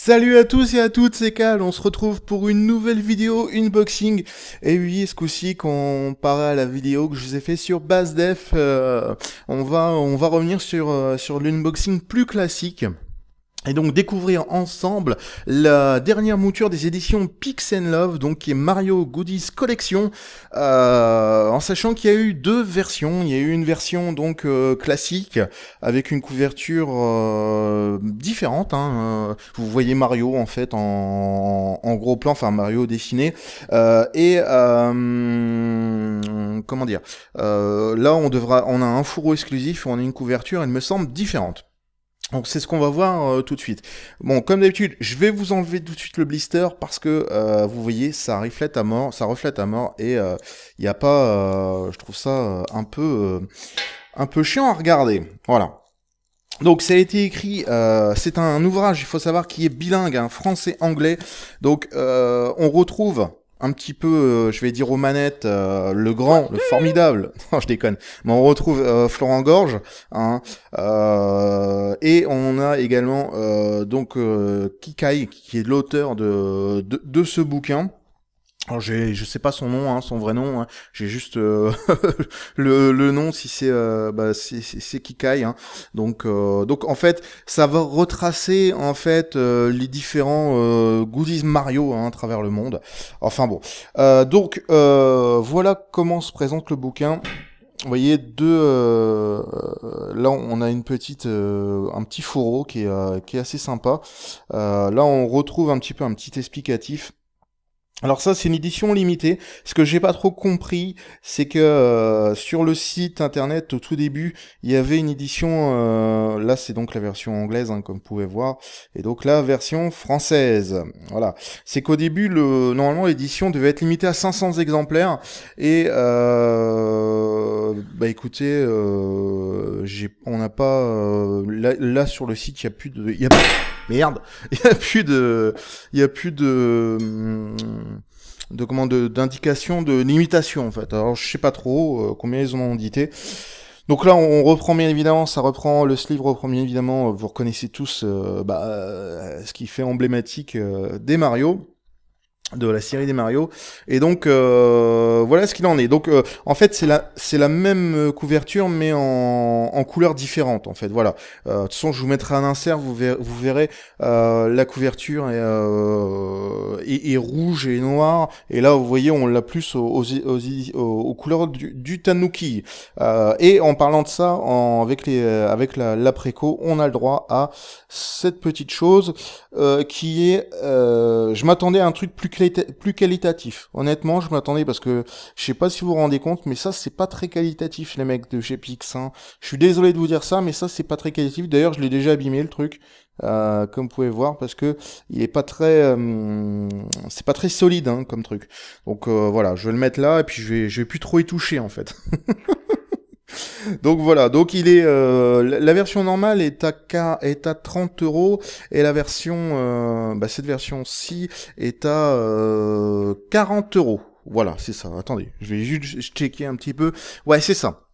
Salut à tous et à toutes, c'est Cal, on se retrouve pour une nouvelle vidéo unboxing. Et oui, ce coup-ci, comparé à la vidéo que je vous ai fait sur BassDef, euh, on, va, on va revenir sur, euh, sur l'unboxing plus classique et donc découvrir ensemble la dernière mouture des éditions Pix Love, donc qui est Mario Goodies Collection, euh, en sachant qu'il y a eu deux versions. Il y a eu une version donc euh, classique avec une couverture euh, différente. Hein. vous voyez Mario en fait en, gros plan, enfin Mario dessiné. et comment dire Là, on devra, on a un fourreau exclusif, on a une couverture, elle me semble différente. Donc c'est ce qu'on va voir euh, tout de suite. Bon, comme d'habitude, je vais vous enlever tout de suite le blister parce que euh, vous voyez, ça reflète à mort, ça reflète à mort et il euh, n'y a pas, je trouve ça un peu, un peu chiant à regarder. Voilà. Donc ça a été écrit, c'est un ouvrage, il faut savoir, qui est bilingue, hein, français-anglais. Donc on retrouve un petit peu, euh, je vais dire aux manettes, euh, le grand, le formidable. Non, je déconne. Mais on retrouve euh, Florent Gorge, hein, et on a également donc Kikai qui est l'auteur de, de ce bouquin alors je sais pas son nom, hein, son vrai nom. Hein. J'ai juste euh, le, nom si c'est euh, bah, c'est Kikai. Hein. Donc euh, donc en fait ça va retracer en fait les différents goodies Mario hein, à travers le monde. Enfin bon. donc voilà comment se présente le bouquin. Vous voyez deux là on a une petite un petit fourreau qui est qui est assez sympa. là on retrouve un petit peu un petit explicatif alors ça, c'est une édition limitée. Ce que j'ai pas trop compris, c'est que euh, sur le site internet, au tout début, il y avait une édition. Euh, là, c'est donc la version anglaise, hein, comme vous pouvez voir, et donc la version française. Voilà. C'est qu'au début, le, normalement, l'édition devait être limitée à 500 exemplaires. Et euh, bah écoutez, euh, on n'a pas là, sur le site, il y a plus de, a merde, il n'y a plus de, il y a plus de, de comment, d'indication de, limitation en fait. Alors je sais pas trop euh, combien ils ont dité Donc là, on reprend bien évidemment, ça reprend le sleeve, reprend bien évidemment, euh, vous reconnaissez tous euh, bah, ce qui fait emblématique des Mario de la série des Mario. Et donc euh, voilà ce qu'il en est. Donc euh, en fait c'est la c'est la même euh, couverture mais en, couleurs différentes en fait. Voilà. de toute façon je vous mettrai un insert, vous verrez, la couverture est, rouge et noir Et là vous voyez on l'a plus aux, aux, couleurs du, tanuki. et en parlant de ça, avec les avec la, préco, on a le droit à cette petite chose qui est je m'attendais à un truc plus plus, qualitatif. Honnêtement, je m'attendais parce que je sais pas si vous vous rendez compte, mais ça c'est pas très qualitatif les mecs de chez Pix. Hein. Je suis désolé de vous dire ça, mais ça c'est pas très qualitatif. D'ailleurs, je l'ai déjà abîmé le truc, euh, comme vous pouvez voir, parce que il est pas très, euh, c'est pas très solide hein, comme truc. Donc euh, voilà, je vais le mettre là et puis je vais, je vais plus trop y toucher en fait. Donc voilà, donc il est euh, la version normale est à 30 euros et la version euh, bah, cette version-ci est à 40 euh, euros. Voilà, c'est ça. Attendez, je vais juste checker un petit peu. Ouais, c'est ça.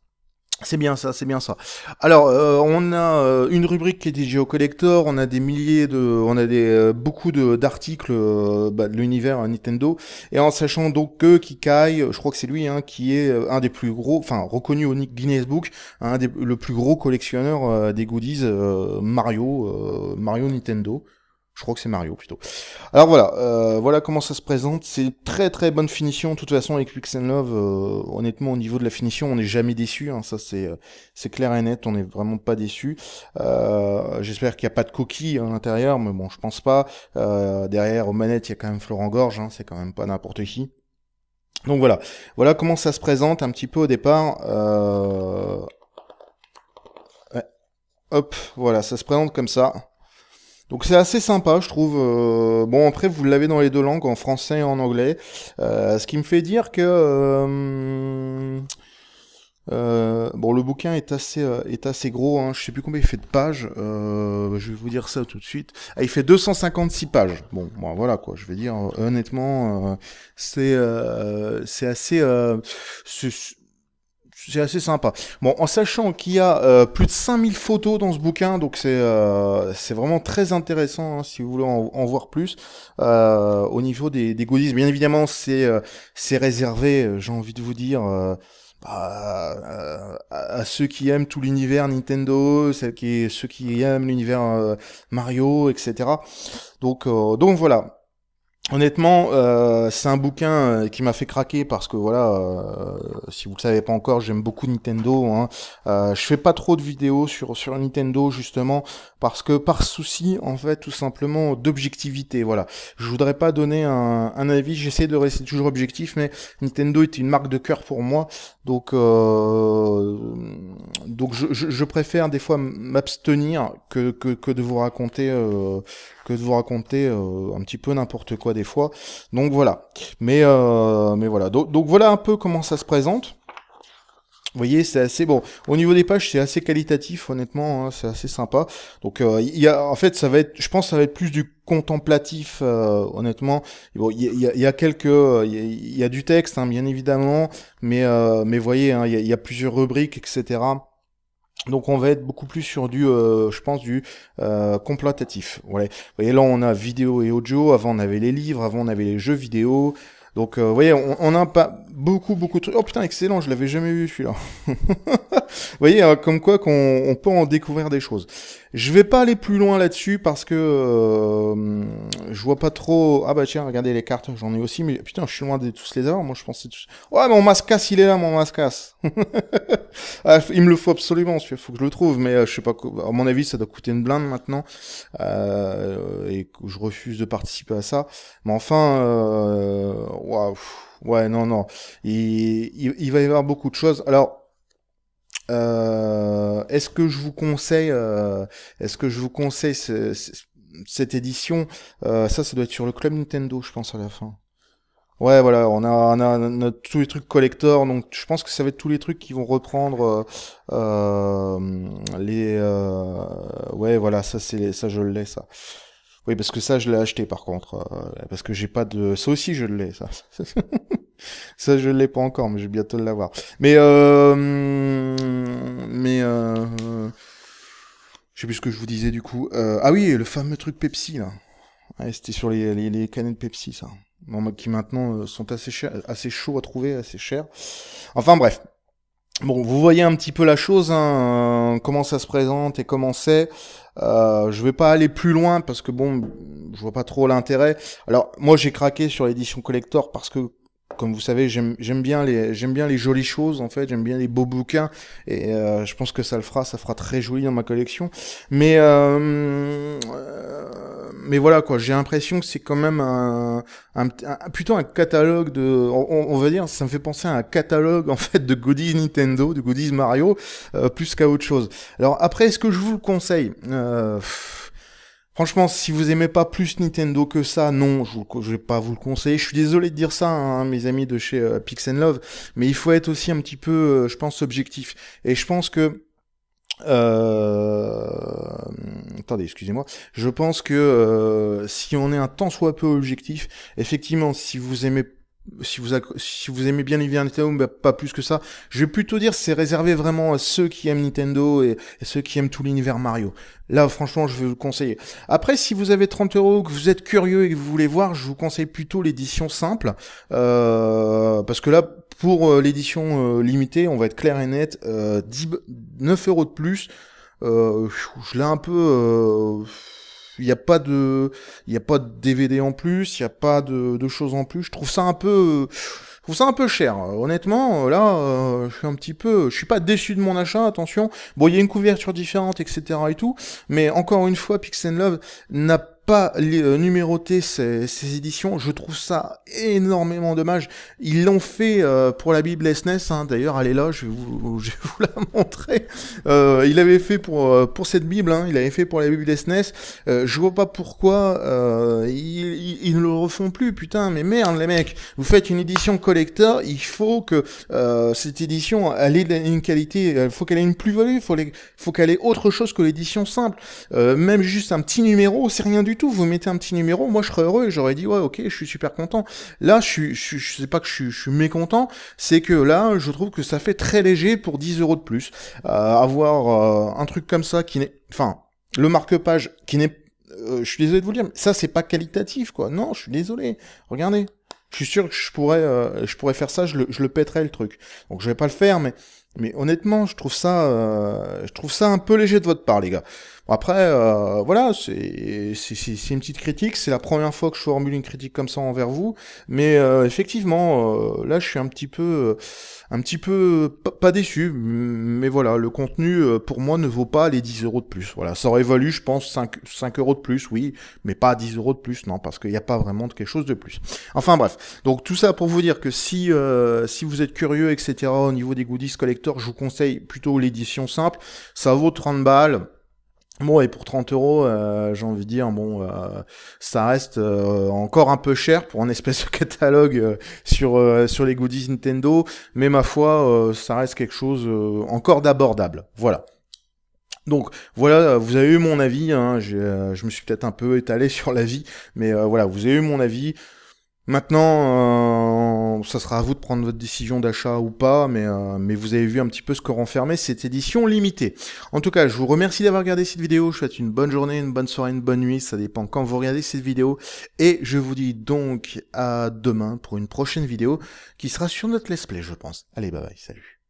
C'est bien ça, c'est bien ça. Alors, euh, on a euh, une rubrique qui est des GeoCollector, on a des milliers de, on a des euh, beaucoup d'articles de, bah, de l'univers Nintendo, et en sachant donc que Kikai, je crois que c'est lui, hein, qui est un des plus gros, enfin reconnu au Guinness Book, hein, un des le plus gros collectionneur des goodies Mario, Mario Nintendo. Je crois que c'est Mario plutôt. Alors voilà, euh, voilà comment ça se présente. C'est très très bonne finition. De toute façon, avec and Love, euh, honnêtement, au niveau de la finition, on n'est jamais déçu. Hein. Ça c'est euh, c'est clair et net. On n'est vraiment pas déçu. J'espère qu'il n'y a pas de coquille hein, à l'intérieur, mais bon, je pense pas. derrière aux manettes, il y a quand même Florent Gorge. Hein, c'est quand même pas n'importe qui. Donc voilà, voilà comment ça se présente un petit peu au départ. Hop, voilà, ça se présente comme ça. Donc c'est assez sympa, je trouve. Euh, bon, après, vous l'avez dans les deux langues, en français et en anglais. Euh, ce qui me fait dire que... Euh, bon, le bouquin est assez, est assez gros, hein. je sais plus combien il fait de pages, je vais vous dire ça tout de suite. Ah, il fait 256 pages. Bon, bah, voilà quoi, je vais dire honnêtement, c'est c'est assez c'est assez sympa. Bon, en sachant qu'il y a euh, plus de 5000 photos dans ce bouquin, donc c'est euh, c'est vraiment très intéressant hein, si vous voulez en, voir plus. Euh, au niveau des, des, goodies, bien évidemment, c'est c'est réservé, j'ai envie de vous dire, bah, à, ceux qui aiment tout l'univers Nintendo, ceux qui, ceux qui aiment l'univers Mario, etc. Donc, donc voilà. Honnêtement, euh, c'est un bouquin euh, qui m'a fait craquer parce que voilà, euh, si vous le savez pas encore, j'aime beaucoup Nintendo. Hein. Euh, je fais pas trop de vidéos sur sur Nintendo justement parce que par souci en fait tout simplement d'objectivité. Voilà, je voudrais pas donner un, avis. J'essaie de rester toujours objectif, mais Nintendo est une marque de cœur pour moi, donc donc je, je, préfère des fois m'abstenir que, que, que de vous raconter que de vous raconter euh, un petit peu n'importe quoi des fois. Donc voilà. Mais, euh, mais voilà. Donc, voilà un peu comment ça se présente. Vous voyez, c'est assez bon. Au niveau des pages, c'est assez qualitatif, honnêtement, hein, c'est assez sympa. Donc, euh, il y a, en fait, ça va être, je pense, ça va être plus du contemplatif, honnêtement. Bon, il y, a, quelques, il y, a du texte, hein, bien évidemment, mais euh, mais voyez, hein, il y, a plusieurs rubriques, etc. Donc on va être beaucoup plus sur du, euh, je pense, du euh, complotatif. Ouais. Vous voyez, là on a vidéo et audio, avant on avait les livres, avant on avait les jeux vidéo. Donc euh, vous voyez, on, on a pas beaucoup, beaucoup de trucs. Oh putain, excellent, je l'avais jamais vu celui-là. vous voyez, euh, comme quoi qu'on on peut en découvrir des choses. Je vais pas aller plus loin là-dessus parce que euh, je vois pas trop. Ah bah tiens, regardez les cartes, j'en ai aussi, mais putain, je suis loin de tous les avoir. Moi, je pensais tous. Ouais, mon mascasse, il est là, mon mascasse. Ah, il me le faut absolument, il faut que je le trouve, mais euh, je sais pas. À mon avis, ça doit coûter une blinde maintenant, euh, et je refuse de participer à ça. Mais enfin, waouh, ouais, non, non, il va y avoir beaucoup de choses. Alors. Euh, est-ce que je vous conseille, euh, est-ce que je vous conseille cette édition euh, Ça, ça doit être sur le club Nintendo, je pense à la fin. Ouais, voilà, on a, on a, tous les trucs collector, donc je pense que ça va être tous les trucs qui vont reprendre euh, euh, les. Euh, ouais, voilà, ça c'est, ça je l'ai ça. Oui, parce que ça je l'ai acheté par contre, parce que j'ai pas de. Ça aussi je l'ai ça. ça je l'ai pas encore, mais je vais bientôt l'avoir. Mais euh, mais euh, euh, je sais plus ce que je vous disais du coup. Euh, ah oui, le fameux truc Pepsi là. c'était sur les, les, les canettes Pepsi ça qui maintenant sont assez, chers assez chauds à trouver, assez chers. Enfin bref. Bon, vous voyez un petit peu la chose, hein, comment ça se présente et comment c'est. je vais pas aller plus loin parce que bon, je vois pas trop l'intérêt. Alors moi j'ai craqué sur l'édition collector parce que comme vous savez, j'aime bien les j'aime bien les jolies choses en fait, j'aime bien les beaux bouquins et euh, je pense que ça le fera, ça fera très joli dans ma collection. Mais euh, euh, mais voilà quoi, j'ai l'impression que c'est quand même un, un, plutôt un catalogue de on, va dire ça me fait penser à un catalogue en fait de goodies Nintendo, de goodies Mario plus qu'à autre chose. Alors après est-ce que je vous le conseille Franchement, si vous aimez pas plus Nintendo que ça, non, je, ne vais pas vous le conseiller. Je suis désolé de dire ça, hein, mes amis de chez euh, Love, mais il faut être aussi un petit peu, euh, je pense, objectif. Et je pense que euh, Attendez, excusez-moi. Je pense que euh, si on est un tant soit peu objectif, effectivement, si vous aimez si vous, si vous aimez bien les Nintendo, bah, pas plus que ça. Je vais plutôt dire c'est réservé vraiment à ceux qui aiment Nintendo et, ceux qui aiment tout l'univers Mario. Là, franchement, je vais vous le conseiller. Après, si vous avez 30 euros, que vous êtes curieux et que vous voulez voir, je vous conseille plutôt l'édition simple. Euh, parce que là, pour euh, l'édition euh, limitée, on va être clair et net, 10, 9 euros de plus. je l'ai un peu il n'y a pas de, il y a pas de DVD en plus, il n'y a pas de, choses en plus. Je trouve ça un peu, je trouve ça un peu cher. Honnêtement, là, euh, je suis un petit peu, je suis pas déçu de mon achat. Attention, bon, il y a une couverture différente, etc. et tout, mais encore une fois, Pixel Love n'a pas euh, numéroté ces, ces, éditions. Je trouve ça énormément dommage. Ils l'ont fait euh, pour la Bible SNES, e hein. d'ailleurs, allez là, je, vais vous, je vais vous la montrer. Euh, il avait fait pour, euh, pour cette Bible, hein. il avait fait pour la Bible SNES. E euh, je vois pas pourquoi ils, ils, ne le refont plus, putain, mais merde les mecs, vous faites une édition collector, il faut que cette édition, elle ait une qualité, il faut qu'elle ait une plus-value, il faut, faut qu'elle ait autre chose que l'édition simple. même juste un petit numéro, c'est rien du tout. Vous mettez un petit numéro, moi je serais heureux et j'aurais dit ouais ok, je suis super content. Là, je suis, je, sais pas que je suis, mécontent, c'est que là, je trouve que ça fait très léger pour 10 euros de plus. Euh, avoir euh, un truc comme ça qui n'est, enfin, le marque-page qui n'est, euh, je suis désolé de vous le dire, ça c'est pas qualitatif quoi. Non, je suis désolé. Regardez. Je suis sûr que je pourrais, je pourrais faire ça, je le, je le le truc. Donc je vais pas le faire, mais mais honnêtement, je trouve ça, euh, je trouve ça un peu léger de votre part, les gars. Bon, après, euh, voilà, c'est, c'est, une petite critique. C'est la première fois que je formule une critique comme ça envers vous. Mais euh, effectivement, là, je suis un petit peu, un petit peu pas déçu. Mais voilà, le contenu pour moi ne vaut pas les 10 euros de plus. Voilà, ça aurait valu, je pense, 5, euros de plus, oui, mais pas 10 euros de plus, non, parce qu'il n'y a pas vraiment de quelque chose de plus. Enfin bref, donc tout ça pour vous dire que si, si vous êtes curieux, etc., au niveau des goodies collectifs je vous conseille plutôt l'édition simple. Ça vaut 30 balles. Bon, et pour 30 euros, euh, j'ai envie de dire, bon, euh, ça reste euh, encore un peu cher pour un espèce de catalogue sur, sur les goodies Nintendo, mais ma foi, ça reste quelque chose encore d'abordable. Voilà. Donc voilà, vous avez eu mon avis, hein. je me suis peut-être un peu étalé sur l'avis, mais voilà, vous avez eu mon avis. Maintenant, ça sera à vous de prendre votre décision d'achat ou pas, mais, euh, mais vous avez vu un petit peu ce que renfermait cette édition limitée. En tout cas, je vous remercie d'avoir regardé cette vidéo, je vous souhaite une bonne journée, une bonne soirée, une bonne nuit, ça dépend quand vous regardez cette vidéo, et je vous dis donc à demain pour une prochaine vidéo qui sera sur notre let's play, je pense. Allez, bye bye, salut.